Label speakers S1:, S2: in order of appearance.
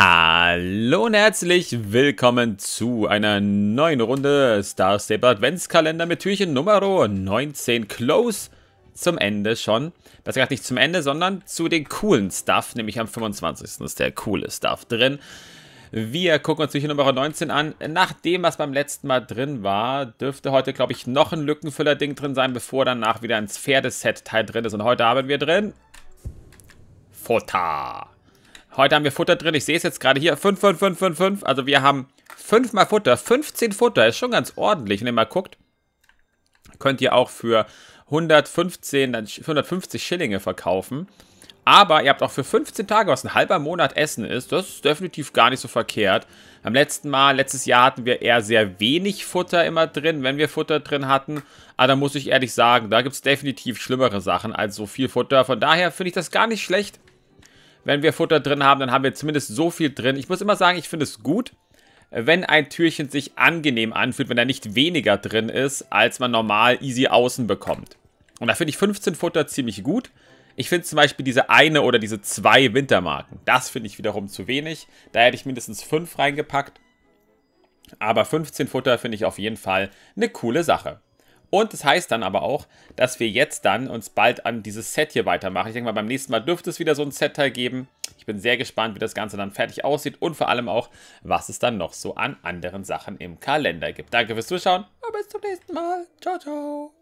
S1: Hallo und herzlich willkommen zu einer neuen Runde Star Stable Adventskalender mit Türchen Nummer 19 close zum Ende schon. Das gerade nicht zum Ende, sondern zu den coolen Stuff, nämlich am 25. ist der coole Stuff drin. Wir gucken uns Türchen Nummer 19 an. Nach dem, was beim letzten Mal drin war, dürfte heute, glaube ich, noch ein Lückenfüller-Ding drin sein, bevor danach wieder ein Pferdeset-Teil drin ist. Und heute haben wir drin Futter. Heute haben wir Futter drin. Ich sehe es jetzt gerade hier. 5, 5, 5, 5, 5. Also wir haben 5 mal Futter. 15 Futter. Ist schon ganz ordentlich. Wenn ihr mal guckt, könnt ihr auch für 115, 150 Schillinge verkaufen. Aber ihr habt auch für 15 Tage, was ein halber Monat Essen ist, das ist definitiv gar nicht so verkehrt. Am letzten Mal, letztes Jahr hatten wir eher sehr wenig Futter immer drin, wenn wir Futter drin hatten. Aber ah, da muss ich ehrlich sagen, da gibt es definitiv schlimmere Sachen als so viel Futter. Von daher finde ich das gar nicht schlecht, wenn wir Futter drin haben, dann haben wir zumindest so viel drin. Ich muss immer sagen, ich finde es gut, wenn ein Türchen sich angenehm anfühlt, wenn da nicht weniger drin ist, als man normal easy außen bekommt. Und da finde ich 15 Futter ziemlich gut. Ich finde zum Beispiel diese eine oder diese zwei Wintermarken. Das finde ich wiederum zu wenig. Da hätte ich mindestens fünf reingepackt. Aber 15 Futter finde ich auf jeden Fall eine coole Sache. Und das heißt dann aber auch, dass wir jetzt dann uns bald an dieses Set hier weitermachen. Ich denke mal, beim nächsten Mal dürfte es wieder so ein Set-Teil geben. Ich bin sehr gespannt, wie das Ganze dann fertig aussieht und vor allem auch, was es dann noch so an anderen Sachen im Kalender gibt. Danke fürs Zuschauen und bis zum nächsten Mal. Ciao, ciao.